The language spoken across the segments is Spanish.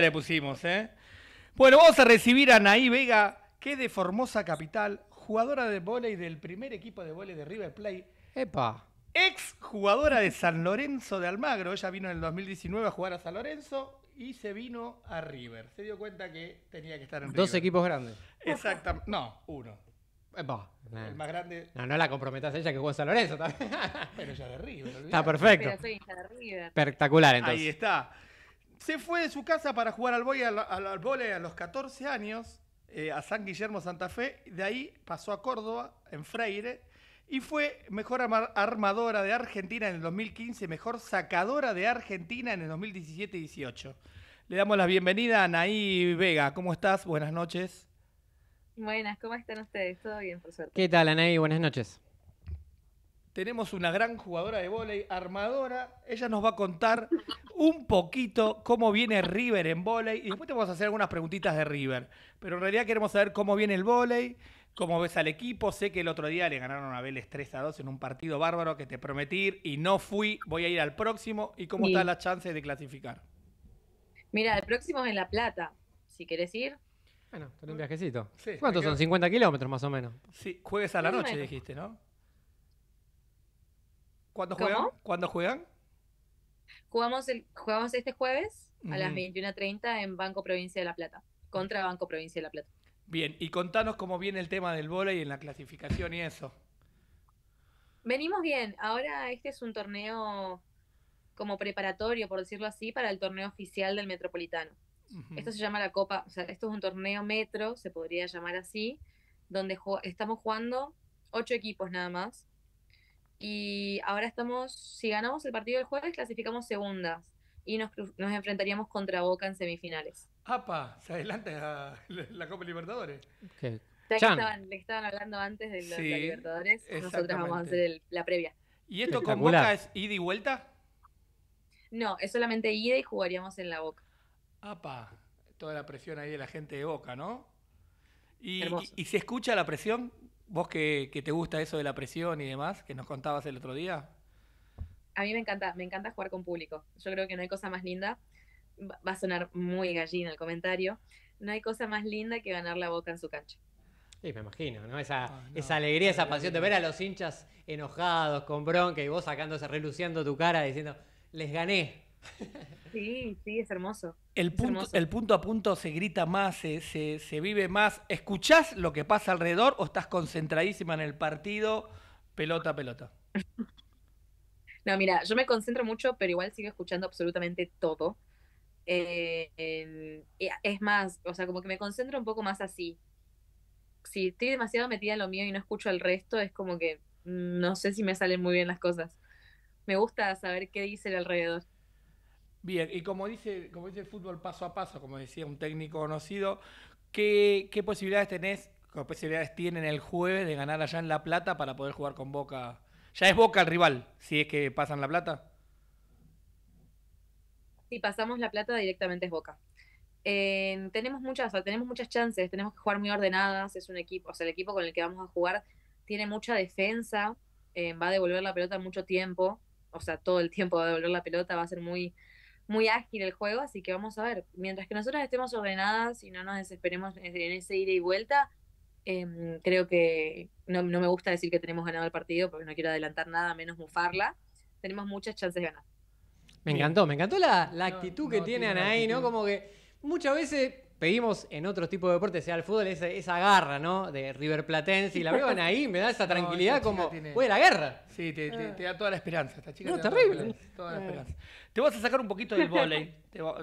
le pusimos, ¿eh? Bueno, vamos a recibir a Naí Vega, que de Formosa Capital, jugadora de volei del primer equipo de volei de River Play. ¡Epa! Ex jugadora de San Lorenzo de Almagro. Ella vino en el 2019 a jugar a San Lorenzo y se vino a River. Se dio cuenta que tenía que estar en Dos equipos grandes. Exactamente. No, uno. Epa. El más grande. No, no la comprometas a ella que juega en San Lorenzo también. Pero ella de River. Está perfecto. de River. Espectacular entonces. Ahí está. Se fue de su casa para jugar al vóley a, al, a los 14 años, eh, a San Guillermo Santa Fe. De ahí pasó a Córdoba, en Freire, y fue mejor armadora de Argentina en el 2015, mejor sacadora de Argentina en el 2017 18. Le damos la bienvenida a Anaí Vega. ¿Cómo estás? Buenas noches. Buenas, ¿cómo están ustedes? Todo bien, por suerte. ¿Qué tal, Anaí? Buenas noches. Tenemos una gran jugadora de vóley, armadora. Ella nos va a contar un poquito cómo viene River en vóley y después te vamos a hacer algunas preguntitas de River. Pero en realidad queremos saber cómo viene el vóley, cómo ves al equipo. Sé que el otro día le ganaron a Vélez 3 a 2 en un partido bárbaro que te prometí y no fui. Voy a ir al próximo y cómo está están las chances de clasificar. Mira, el próximo es en La Plata, si querés ir. Bueno, con un viajecito. ¿Cuántos son? ¿50 kilómetros más o menos? Sí, juegues a la noche dijiste, ¿no? ¿Cuándo juegan? juegan? Jugamos, el, jugamos este jueves a las 21.30 en Banco Provincia de La Plata, contra Banco Provincia de La Plata. Bien, y contanos cómo viene el tema del vóley en la clasificación y eso. Venimos bien. Ahora este es un torneo como preparatorio, por decirlo así, para el torneo oficial del Metropolitano. Esto se llama la Copa, o sea, esto es un torneo metro, se podría llamar así, donde estamos jugando ocho equipos nada más, y ahora estamos, si ganamos el partido del jueves, clasificamos segundas y nos, enfrentaríamos contra Boca en semifinales. ¡Apa! Se adelanta la, Copa Libertadores. que estaban, le estaban hablando antes de los Libertadores, nosotros vamos a hacer la previa. ¿Y esto con Boca es ida y vuelta? No, es solamente ida y jugaríamos en la Boca. ¡Apa! Toda la presión ahí de la gente de Boca, ¿no? Y, y, se escucha la presión? ¿Vos que, te gusta eso de la presión y demás, que nos contabas el otro día? A mí me encanta, me encanta jugar con público. Yo creo que no hay cosa más linda. Va a sonar muy gallina el comentario. No hay cosa más linda que ganar la boca en su cancha. Sí, me imagino, Esa, esa alegría, esa pasión de ver a los hinchas enojados, con bronca y vos sacándose, reluciendo tu cara diciendo, les gané. Sí, sí, es hermoso. El, punto, a punto se grita más, se, se, vive más. ¿Escuchás lo que pasa alrededor o estás concentradísima en el partido, pelota, pelota? no, mira, yo me concentro mucho, pero igual sigo escuchando absolutamente todo. Eh, es más, o sea, como que me concentro un poco más así. Si estoy demasiado metida en lo mío y no escucho el resto, es como que no sé si me salen muy bien las cosas. Me gusta saber qué dice el alrededor. Bien, y como dice, como dice el fútbol paso a paso, como decía un técnico conocido, ¿qué, posibilidades tenés, qué posibilidades tienen el jueves de ganar allá en La Plata para poder jugar con Boca? Ya es Boca el rival, si es que pasan La Plata. Si pasamos La Plata directamente es Boca. Eh, tenemos muchas, tenemos muchas chances, tenemos que jugar muy ordenadas, es un equipo, o sea, el equipo con el que vamos a jugar tiene mucha defensa, eh, va a devolver la pelota mucho tiempo, o sea, todo el tiempo va a devolver la pelota, va a ser muy muy ágil el juego, así que vamos a ver. Mientras que nosotros estemos ordenadas y no nos desesperemos en ese ida y vuelta, em, creo que no, me gusta decir que tenemos ganado el partido porque no quiero adelantar nada, menos mufarla. Tenemos muchas chances de ganar. Me encantó, me encantó la, actitud que tienen ahí, ¿no? Como que muchas veces pedimos en otro tipo de deportes, sea el fútbol, esa, esa garra, ¿no? De River Platense y la veo ahí, me da esa tranquilidad como, fue la guerra. Sí, te, da toda la esperanza, esta chica. No, terrible. te vas a sacar un poquito del volei.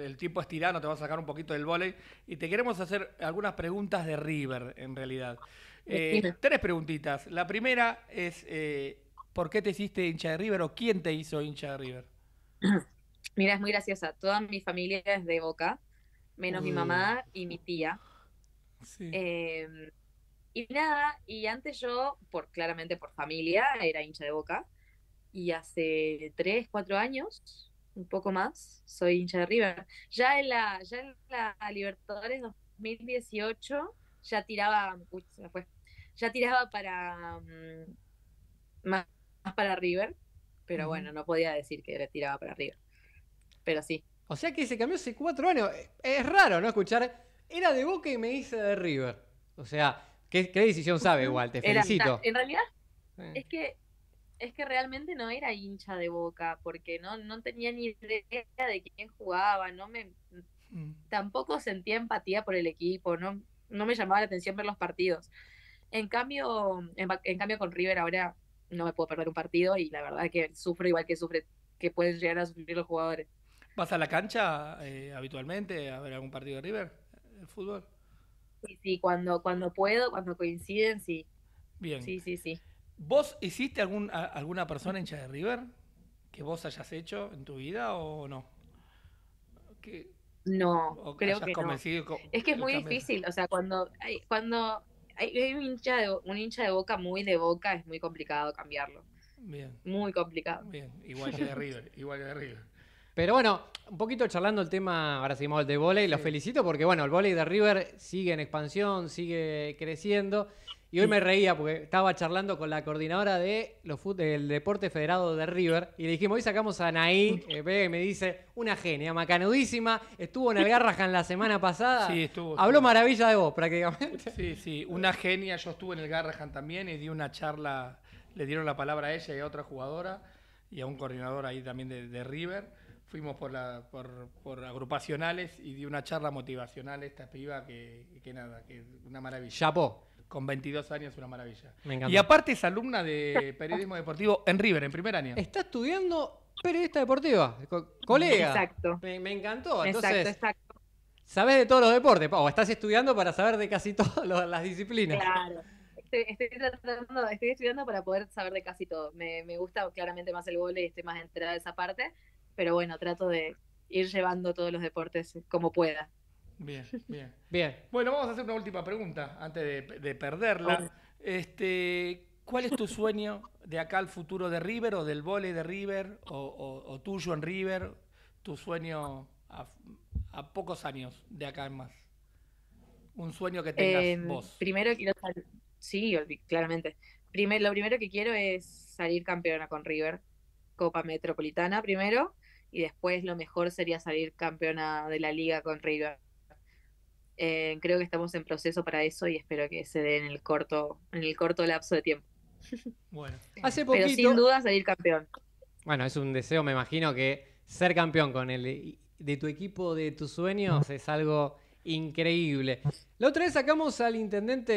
el tiempo es tirano, te vas a sacar un poquito del volei. y te queremos hacer algunas preguntas de River, en realidad. Eh, tres preguntitas. La primera es, eh, ¿por qué te hiciste hincha de River o quién te hizo hincha de River? Mira, es muy graciosa. Toda mi familia es de Boca menos mi mamá y mi tía. Em, y nada, y antes yo, por claramente por familia, era hincha de boca. Y hace 3, 4 años, un poco más, soy hincha de River. Ya en la, ya en la Libertadores 2018 ya tiraba, uy, ya tiraba para mm, más, para River, pero bueno, no podía decir que le tiraba para River. Pero sí, o sea que se cambió hace cuatro años. Eh, es raro, ¿no? Escuchar, era de Boca y me hice de River. O sea, ¿qué, decisión sabe igual? Te felicito. en realidad, eh. es que es que realmente no era hincha de Boca, porque no, no tenía ni idea de quién jugaba, no me mm. tampoco sentía empatía por el equipo, no, no me llamaba la atención ver los partidos. En cambio, en cambio con River ahora no me puedo perder un partido y la verdad que sufro igual que sufre, que pueden llegar a sufrir los jugadores. ¿Vas a la cancha eh, habitualmente a ver algún partido de River? ¿El fútbol? Sí, sí, cuando, cuando puedo, cuando coinciden, sí. Bien. Sí, sí, sí. ¿Vos hiciste algún, alguna persona hincha de River que vos hayas hecho en tu vida o no? no, creo que no. Es que es muy difícil, o sea, cuando hay, cuando hay un hincha de un hincha de boca muy de boca es muy complicado cambiarlo. Bien. Muy complicado. Bien, igual que de River, igual que de River. Pero bueno, un poquito charlando el tema, ahora seguimos el de volei, los felicito porque bueno, el volei de River sigue en expansión, sigue creciendo. Y hoy me reía porque estaba charlando con la coordinadora de los del Deporte Federado de River y le dijimos, hoy sacamos a Anaí, eh, me dice, una genia, macanudísima, estuvo en el Garrahan la semana pasada. Sí, estuvo. Habló maravilla de vos prácticamente. Sí, sí, una genia, yo estuve en el Garrahan también y di una charla, le dieron la palabra a ella y a otra jugadora y a un coordinador ahí también de, de River fuimos por, la, por, agrupacionales y di una charla motivacional esta piba que, que nada, que una maravilla. Chapo. Con 22 años, una maravilla. Me Y aparte es alumna de periodismo deportivo en River, en primer año. Está estudiando periodista deportiva, colega. Exacto. Me, encantó. Entonces, exacto, exacto. Sabes de todos los deportes, o estás estudiando para saber de casi todas las disciplinas. Claro. Estoy, estoy estudiando para poder saber de casi todo. Me, me gusta claramente más el vole y estoy más enterada de esa parte pero bueno, trato de ir llevando todos los deportes como pueda. Bien, bien. bien. Bueno, vamos a hacer una última pregunta antes de, perderla. Este, ¿Cuál es tu sueño de acá al futuro de River o del vole de River o, tuyo en River? ¿Tu sueño a, pocos años de acá en más? Un sueño que tengas em, vos. Primero quiero Sí, claramente. Primero, lo primero que quiero es salir campeona con River. Copa Metropolitana primero y después lo mejor sería salir campeona de la liga con River. Eh, creo que estamos en proceso para eso y espero que se dé en el corto, en el corto lapso de tiempo. Bueno, eh, hace poquito... Pero sin duda salir campeón. Bueno, es un deseo, me imagino que ser campeón con el de tu equipo de tus sueños es algo increíble. La otra vez sacamos al intendente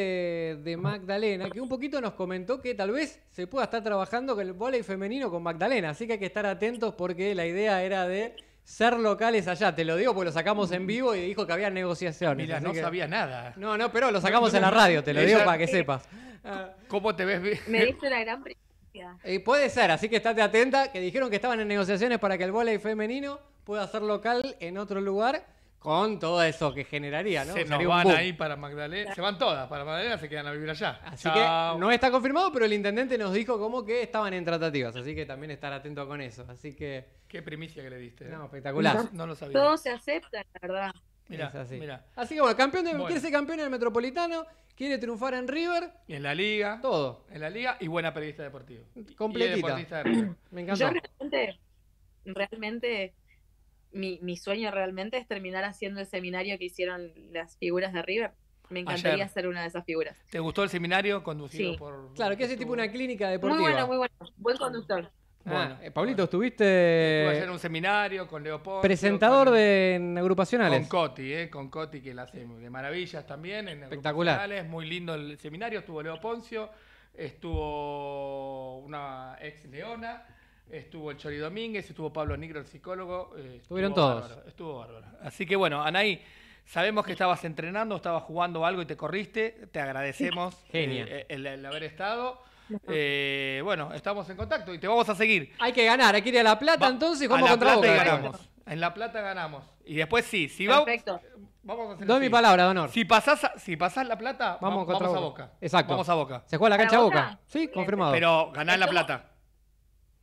de Magdalena, que un poquito nos comentó que tal vez se pueda estar trabajando con el volei femenino con Magdalena, así que hay que estar atentos porque la idea era de ser locales allá. Te lo digo porque lo sacamos en vivo y dijo que había negociaciones. Mira, no sabía nada. No, no, pero lo sacamos en la radio, te lo digo para que sepas. ¿Cómo te ves? Me dice la gran presencia. Y puede ser, así que estate atenta, que dijeron que estaban en negociaciones para que el voleibol femenino pueda ser local en otro lugar con todo eso que generaría, ¿no? Se van ahí para Magdalena, se van todas para Magdalena, se quedan a vivir allá. Así que no está confirmado, pero el intendente nos dijo como que estaban en tratativas, así que también estar atento con eso. Así que qué primicia que le diste. ¿eh? No, espectacular. No, lo sabía. Todo se acepta, la verdad. Mira, así. así que bueno, campeón quiere ser campeón en el Metropolitano, quiere triunfar en River. Y en la liga. Todo. En la liga y buena periodista deportiva. Completita. Me encanta. Yo realmente, realmente mi, sueño realmente es terminar haciendo el seminario que hicieron las figuras de River. Me encantaría hacer ser una de esas figuras. ¿Te gustó el seminario conducido por... Claro, que hace tipo una clínica deportiva. Muy bueno, muy bueno. Buen conductor. Ah. Bueno, ah, Pablito, estuviste. Estuve en un seminario con Leopoldo. Presentador de en agrupacionales. Con Coti, eh, con Coti que la hace de maravillas también. En Espectacular. Muy lindo el seminario. Estuvo Leo Poncio, estuvo una ex Leona Estuvo el Chori Domínguez, estuvo Pablo Nigro, el psicólogo. Eh, Estuvieron todos. estuvo bárbaro. Así que bueno, Anaí, sabemos que estabas entrenando, estabas jugando algo y te corriste. Te agradecemos eh, el, haber estado. Eh, bueno, estamos en contacto y te vamos a seguir. Hay que ganar, hay que ir a La Plata entonces y jugamos contra Boca. ganamos. En La Plata ganamos. Y después sí, si perfecto, vamos a Doy mi palabra honor. Si pasás, si pasás La Plata, vamos, a Boca. Exacto. Vamos a Boca. ¿Se juega la cancha a Boca? Sí, confirmado. Pero ganar La Plata.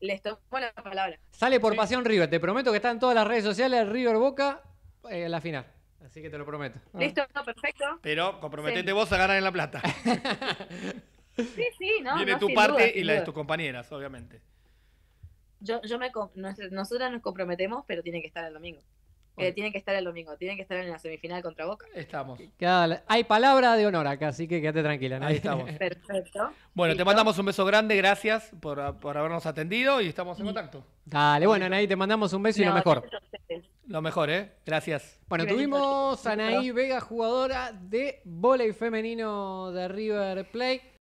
Les tomo la palabra. Sale por Pasión River. Te prometo que está en todas las redes sociales River Boca en eh, la final. Así que te lo prometo. Ah. Listo, perfecto. Pero comprometete vos a ganar en la plata. sí, sí, ¿no? Viene tu parte y la de tus compañeras, obviamente. Yo, yo me, nosotras nos comprometemos, pero tiene que estar el domingo tienen que estar el domingo, tienen que estar en la semifinal contra Boca. Estamos. hay palabra de honor acá, así que quédate tranquila. Ahí estamos. Perfecto. Bueno, te mandamos un beso grande, gracias por, habernos atendido y estamos en mm. contacto. Dale, bueno, Anaí, te mandamos un beso y lo mejor. Lo mejor, ¿eh? Gracias. Bueno, tuvimos a Anaí Vega, jugadora de voleibol femenino de River Plate.